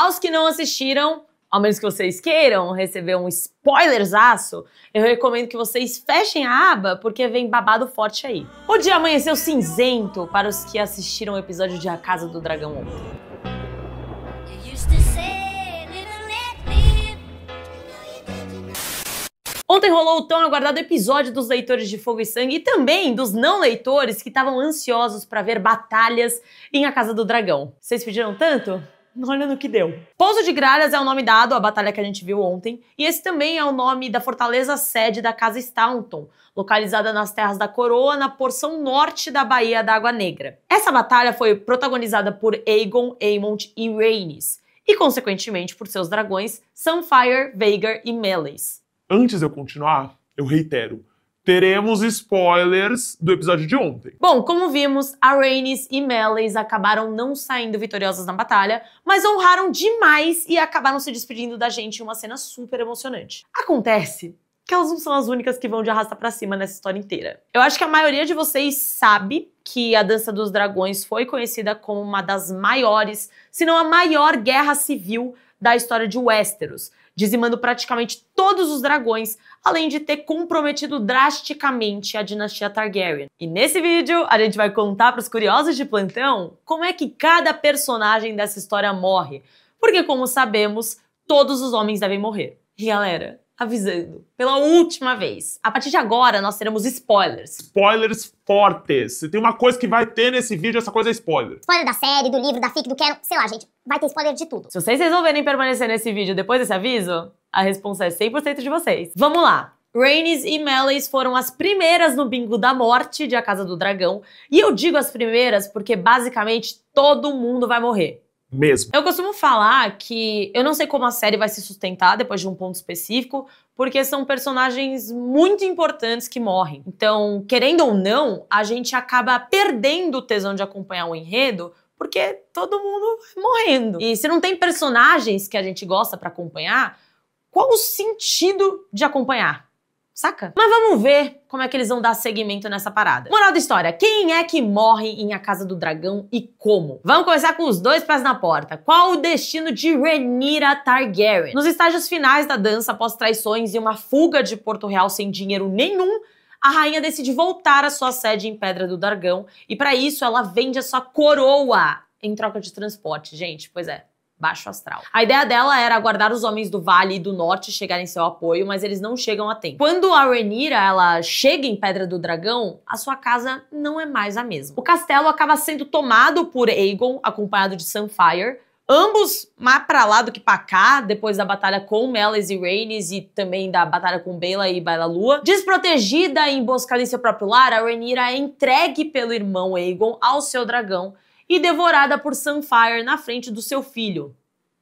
Aos que não assistiram, ao menos que vocês queiram receber um spoilerzaço, eu recomendo que vocês fechem a aba, porque vem babado forte aí. O dia amanheceu cinzento para os que assistiram o episódio de A Casa do Dragão ontem. Ontem rolou o tão aguardado episódio dos leitores de Fogo e Sangue e também dos não leitores que estavam ansiosos para ver batalhas em A Casa do Dragão. Vocês pediram tanto? olha no que deu. Pouso de Gralhas é o nome dado à batalha que a gente viu ontem, e esse também é o nome da fortaleza sede da Casa Staunton, localizada nas terras da Coroa, na porção norte da Baía da Água Negra. Essa batalha foi protagonizada por Aegon, Aemond e Rhaenys, e consequentemente por seus dragões Sunfire, Veigar e Melis. Antes de eu continuar, eu reitero, teremos spoilers do episódio de ontem. Bom, como vimos, a Rhaenys e Melis acabaram não saindo vitoriosas na batalha, mas honraram demais e acabaram se despedindo da gente em uma cena super emocionante. Acontece que elas não são as únicas que vão de arrasta para cima nessa história inteira. Eu acho que a maioria de vocês sabe que a Dança dos Dragões foi conhecida como uma das maiores, se não a maior guerra civil da história de Westeros dizimando praticamente todos os dragões, além de ter comprometido drasticamente a dinastia Targaryen. E nesse vídeo, a gente vai contar para os curiosos de plantão como é que cada personagem dessa história morre, porque como sabemos, todos os homens devem morrer. E galera, avisando pela última vez. A partir de agora, nós teremos spoilers. Spoilers fortes. Se tem uma coisa que vai ter nesse vídeo, essa coisa é spoiler. Spoiler da série, do livro, da fic, do quero, é, sei lá, gente. Vai ter spoiler de tudo. Se vocês resolverem permanecer nesse vídeo depois desse aviso, a resposta é 100% de vocês. Vamos lá. Rhaenys e Melis foram as primeiras no bingo da morte de A Casa do Dragão. E eu digo as primeiras porque basicamente todo mundo vai morrer mesmo. Eu costumo falar que eu não sei como a série vai se sustentar depois de um ponto específico, porque são personagens muito importantes que morrem. Então, querendo ou não, a gente acaba perdendo o tesão de acompanhar o enredo. Porque todo mundo vai morrendo. E se não tem personagens que a gente gosta para acompanhar, qual o sentido de acompanhar? saca? Mas vamos ver como é que eles vão dar seguimento nessa parada. Moral da história, quem é que morre em A Casa do Dragão e como? Vamos começar com os dois pés na porta. Qual o destino de Renira Targaryen? Nos estágios finais da dança, após traições e uma fuga de Porto Real sem dinheiro nenhum, a rainha decide voltar à sua sede em Pedra do Dragão e para isso ela vende a sua coroa em troca de transporte, gente. Pois é, baixo astral. A ideia dela era aguardar os homens do Vale e do Norte chegarem em seu apoio, mas eles não chegam a tempo. Quando a Renira ela chega em Pedra do Dragão, a sua casa não é mais a mesma. O castelo acaba sendo tomado por Aegon, acompanhado de Sunfire, Ambos mais pra lá do que pra cá, depois da batalha com Melis e Rhaenys e também da batalha com Bela e Baila Lua. Desprotegida e emboscada em seu próprio lar, a Rhaenyra é entregue pelo irmão Aegon ao seu dragão, e devorada por Sunfire na frente do seu filho,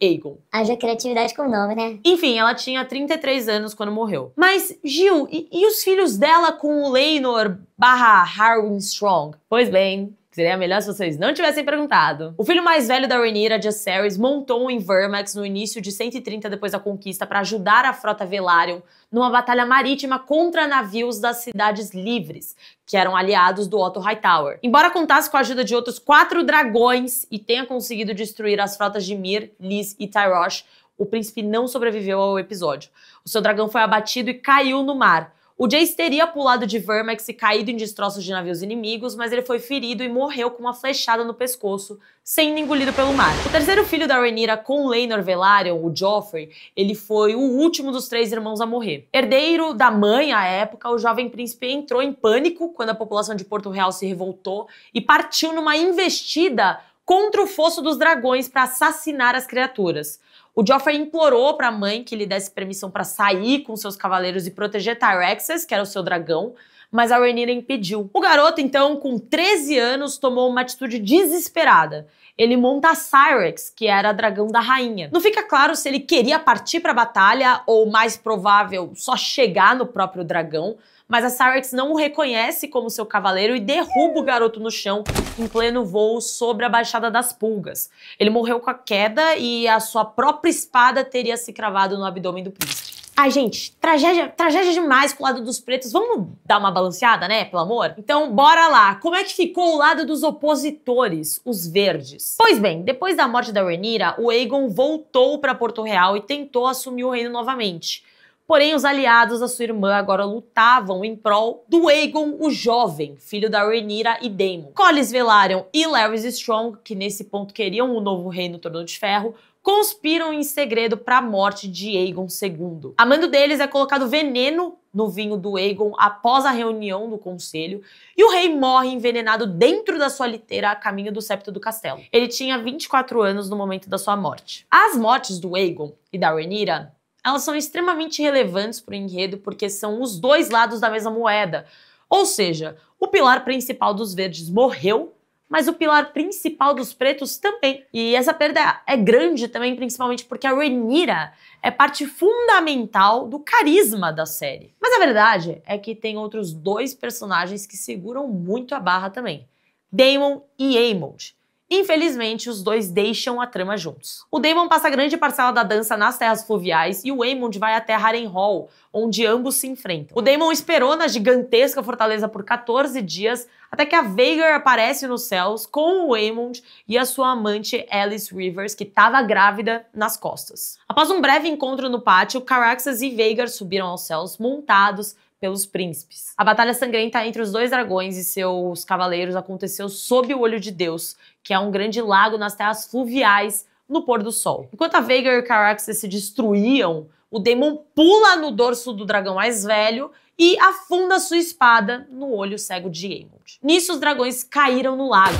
Aegon. Haja criatividade com o nome, né? Enfim, ela tinha 33 anos quando morreu. Mas, Gil, e, e os filhos dela com o Leinor barra Harwin Strong? Pois bem, Seria melhor se vocês não tivessem perguntado. O filho mais velho da Rhaenyra, Jacerys, montou um Invermax no início de 130 depois da conquista para ajudar a frota Velaryon numa batalha marítima contra navios das Cidades Livres, que eram aliados do Otto Hightower. Embora contasse com a ajuda de outros quatro dragões e tenha conseguido destruir as frotas de Mir, Lys e Tyrosh, o príncipe não sobreviveu ao episódio. O seu dragão foi abatido e caiu no mar, o Jace teria pulado de Vermex e caído em destroços de navios inimigos, mas ele foi ferido e morreu com uma flechada no pescoço, sendo engolido pelo mar. O terceiro filho da Rhaenyra com Laenor Velaryon, o Joffrey, ele foi o último dos três irmãos a morrer. Herdeiro da mãe à época, o jovem príncipe entrou em pânico quando a população de Porto Real se revoltou e partiu numa investida contra o fosso dos dragões para assassinar as criaturas. O Joffrey implorou para a mãe que lhe desse permissão para sair com seus cavaleiros e proteger Tyraxes, que era o seu dragão, mas a Rhaenyra impediu. O garoto, então, com 13 anos, tomou uma atitude desesperada ele monta a Cyrex, que era a dragão da rainha. Não fica claro se ele queria partir para a batalha ou, mais provável, só chegar no próprio dragão, mas a Cyrex não o reconhece como seu cavaleiro e derruba o garoto no chão em pleno voo sobre a Baixada das Pulgas. Ele morreu com a queda e a sua própria espada teria se cravado no abdômen do príncipe. Ai, gente, tragédia, tragédia demais com o lado dos pretos. Vamos dar uma balanceada, né? Pelo amor? Então, bora lá. Como é que ficou o lado dos opositores, os verdes? Pois bem, depois da morte da Rhaenyra, o Aegon voltou para Porto Real e tentou assumir o reino novamente. Porém, os aliados da sua irmã agora lutavam em prol do Aegon o Jovem, filho da Rhaenyra e Daemon. Collis Velaryon e Larys Strong, que nesse ponto queriam o novo reino Torno de Ferro, conspiram em segredo para a morte de Aegon II. A mando deles é colocado veneno no vinho do Aegon após a reunião do conselho, e o rei morre envenenado dentro da sua liteira a caminho do septo do castelo. Ele tinha 24 anos no momento da sua morte. As mortes do Aegon e da Rhaenyra, elas são extremamente relevantes para o enredo porque são os dois lados da mesma moeda. Ou seja, o pilar principal dos verdes morreu mas o pilar principal dos pretos também. E essa perda é grande também, principalmente porque a Renira é parte fundamental do carisma da série. Mas a verdade é que tem outros dois personagens que seguram muito a barra também: Damon e Amond. Infelizmente, os dois deixam a trama juntos. O Damon passa grande parcela da dança nas terras fluviais e o Waymond vai até Hall, onde ambos se enfrentam. O Damon esperou na gigantesca fortaleza por 14 dias até que a Veigar aparece nos céus com o Waymond e a sua amante Alice Rivers, que estava grávida, nas costas. Após um breve encontro no pátio, Caraxas e Veigar subiram aos céus montados pelos príncipes. A batalha sangrenta entre os dois dragões e seus cavaleiros aconteceu sob o olho de Deus, que é um grande lago nas terras fluviais no pôr do sol. Enquanto a Veigar e o Caraxes se destruíam, o Demon pula no dorso do dragão mais velho e afunda sua espada no olho cego de Aemond. Nisso, os dragões caíram no lago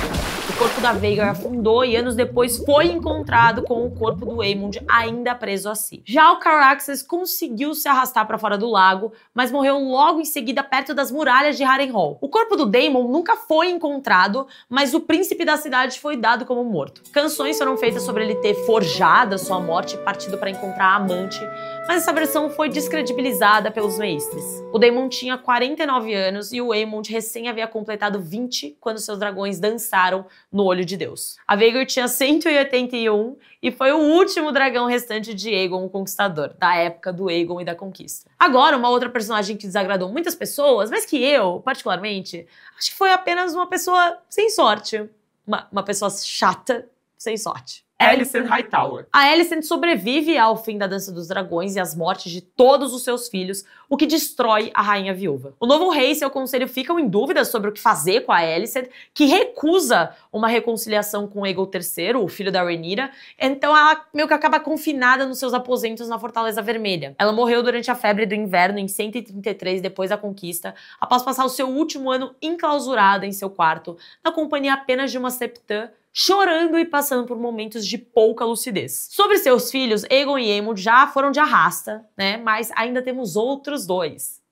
corpo da Veiga afundou e anos depois foi encontrado com o corpo do Eamond ainda preso a si. Já o Caraxes conseguiu se arrastar para fora do lago, mas morreu logo em seguida perto das muralhas de Harrenhal. O corpo do Daemon nunca foi encontrado, mas o príncipe da cidade foi dado como morto. Canções foram feitas sobre ele ter forjado a sua morte e partido para encontrar a amante, mas essa versão foi descredibilizada pelos mestres. O Daemon tinha 49 anos e o Aemond recém havia completado 20 quando seus dragões dançaram no Olho de Deus. A Veigar tinha 181 e foi o último dragão restante de Aegon o Conquistador, da época do Aegon e da Conquista. Agora, uma outra personagem que desagradou muitas pessoas, mas que eu, particularmente, acho que foi apenas uma pessoa sem sorte. uma, uma pessoa chata sem sorte. Alicent Hightower. A Alicent sobrevive ao fim da Dança dos Dragões e às mortes de todos os seus filhos, o que destrói a Rainha Viúva. O novo rei e seu conselho ficam em dúvida sobre o que fazer com a Alicent, que recusa uma reconciliação com Aegon III, o filho da Rhaenyra, então ela meio que acaba confinada nos seus aposentos na Fortaleza Vermelha. Ela morreu durante a febre do inverno em 133 depois da conquista, após passar o seu último ano enclausurada em seu quarto, na companhia apenas de uma septã chorando e passando por momentos de pouca lucidez. Sobre seus filhos, Egon e Emo já foram de arrasta, né? Mas ainda temos outros dois.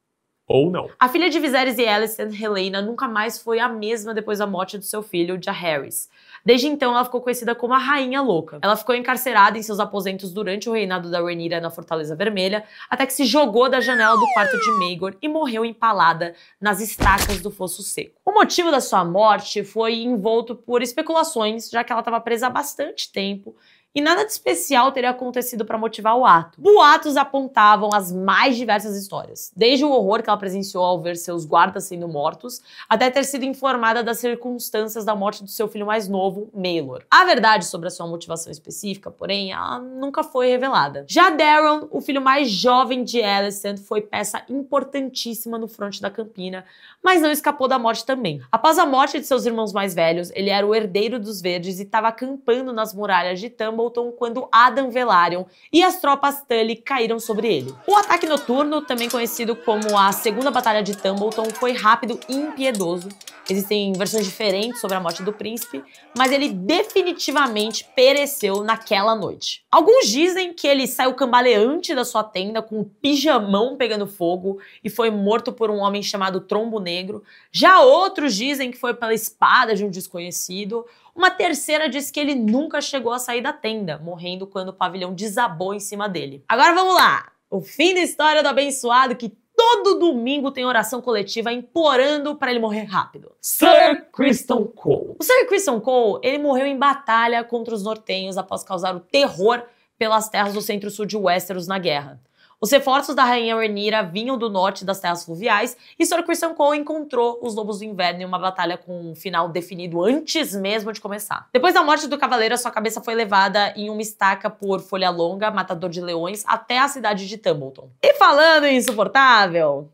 Ou não. A filha de Viserys e Alice, Helena, nunca mais foi a mesma depois da morte do seu filho, Jaehaerys. Desde então, ela ficou conhecida como a Rainha Louca. Ela ficou encarcerada em seus aposentos durante o reinado da Rhaenyra na Fortaleza Vermelha, até que se jogou da janela do quarto de Maegor e morreu empalada nas estacas do Fosso Seco. O motivo da sua morte foi envolto por especulações, já que ela estava presa há bastante tempo e nada de especial teria acontecido para motivar o ato. Boatos apontavam as mais diversas histórias, desde o horror que ela presenciou ao ver seus guardas sendo mortos, até ter sido informada das circunstâncias da morte do seu filho mais novo, Maylor. A verdade sobre a sua motivação específica, porém, ela nunca foi revelada. Já Darren, o filho mais jovem de Alicent, foi peça importantíssima no front da Campina, mas não escapou da morte também. Após a morte de seus irmãos mais velhos, ele era o herdeiro dos Verdes e estava acampando nas muralhas de Tambo Hamilton quando Adam Velarium e as tropas Tully caíram sobre ele. O ataque noturno, também conhecido como a Segunda Batalha de Tumbleton, foi rápido e impiedoso, Existem versões diferentes sobre a morte do príncipe, mas ele definitivamente pereceu naquela noite. Alguns dizem que ele saiu cambaleante da sua tenda com o um pijamão pegando fogo e foi morto por um homem chamado Trombo Negro. Já outros dizem que foi pela espada de um desconhecido. Uma terceira diz que ele nunca chegou a sair da tenda, morrendo quando o pavilhão desabou em cima dele. Agora vamos lá! O fim da história do abençoado que todo domingo tem oração coletiva implorando para ele morrer rápido. Sir Criston Cole. O Sir Criston Cole, ele morreu em batalha contra os nortenhos após causar o terror pelas terras do centro-sul de Westeros na guerra. Os reforços da rainha Rhaenyra vinham do norte das terras fluviais e Sir Christian Cole encontrou os lobos do inverno em uma batalha com um final definido antes mesmo de começar. Depois da morte do cavaleiro, sua cabeça foi levada em uma estaca por Folha Longa, matador de leões, até a cidade de Tumbleton. E falando em insuportável,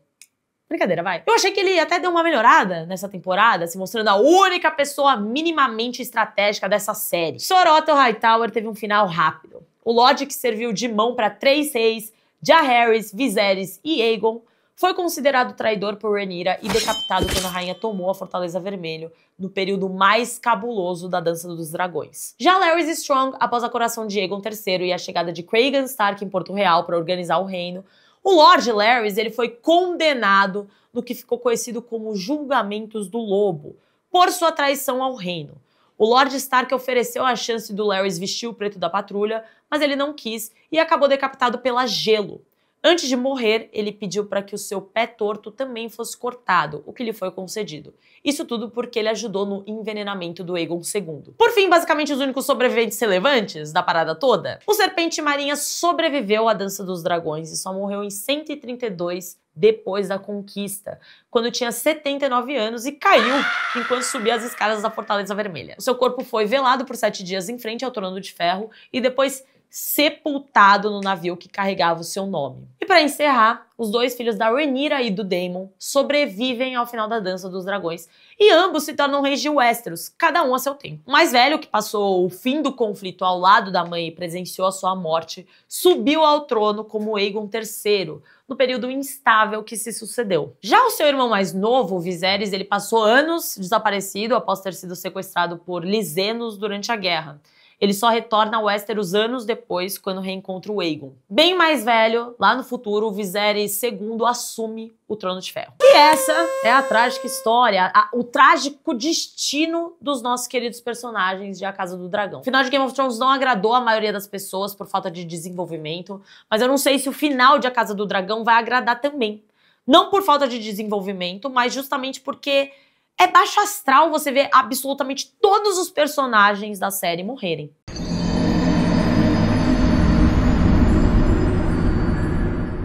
Brincadeira, vai. Eu achei que ele até deu uma melhorada nessa temporada, se mostrando a única pessoa minimamente estratégica dessa série. Soroto Hightower teve um final rápido. O Lodge que serviu de mão para três reis, já Harris, Viserys e Aegon foi considerado traidor por Rhaenyra e decapitado quando a rainha tomou a Fortaleza Vermelho no período mais cabuloso da Dança dos Dragões. Já Larry Strong, após a coração de Aegon III e a chegada de Craigan Stark em Porto Real para organizar o reino, o Lord Larrys ele foi condenado no que ficou conhecido como Julgamentos do Lobo por sua traição ao reino. O Lord Stark ofereceu a chance do Larry vestir o preto da patrulha, mas ele não quis e acabou decapitado pela Gelo, Antes de morrer, ele pediu para que o seu pé torto também fosse cortado, o que lhe foi concedido. Isso tudo porque ele ajudou no envenenamento do Egon II. Por fim, basicamente os únicos sobreviventes relevantes da parada toda. O Serpente Marinha sobreviveu à Dança dos Dragões e só morreu em 132 depois da conquista, quando tinha 79 anos e caiu enquanto subia as escadas da Fortaleza Vermelha. O seu corpo foi velado por sete dias em frente ao Trono de Ferro e depois sepultado no navio que carregava o seu nome. E para encerrar, os dois filhos da Rhaenyra e do Daemon sobrevivem ao final da Dança dos Dragões e ambos se tornam reis de Westeros, cada um a seu tempo. O mais velho, que passou o fim do conflito ao lado da mãe e presenciou a sua morte, subiu ao trono como Aegon III, no período instável que se sucedeu. Já o seu irmão mais novo, Viserys, ele passou anos desaparecido após ter sido sequestrado por Lisenos durante a guerra. Ele só retorna a Westeros anos depois, quando reencontra o Aegon. Bem mais velho, lá no futuro, o Viserys II assume o Trono de Ferro. E essa é a trágica história, a, o trágico destino dos nossos queridos personagens de A Casa do Dragão. O final de Game of Thrones não agradou a maioria das pessoas por falta de desenvolvimento, mas eu não sei se o final de A Casa do Dragão vai agradar também. Não por falta de desenvolvimento, mas justamente porque é baixo astral você ver absolutamente todos os personagens da série morrerem.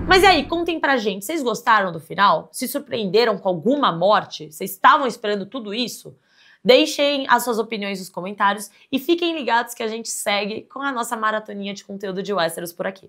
Mas e aí, contem pra gente, vocês gostaram do final? Se surpreenderam com alguma morte? Vocês estavam esperando tudo isso? Deixem as suas opiniões nos comentários e fiquem ligados que a gente segue com a nossa maratoninha de conteúdo de Westeros por aqui.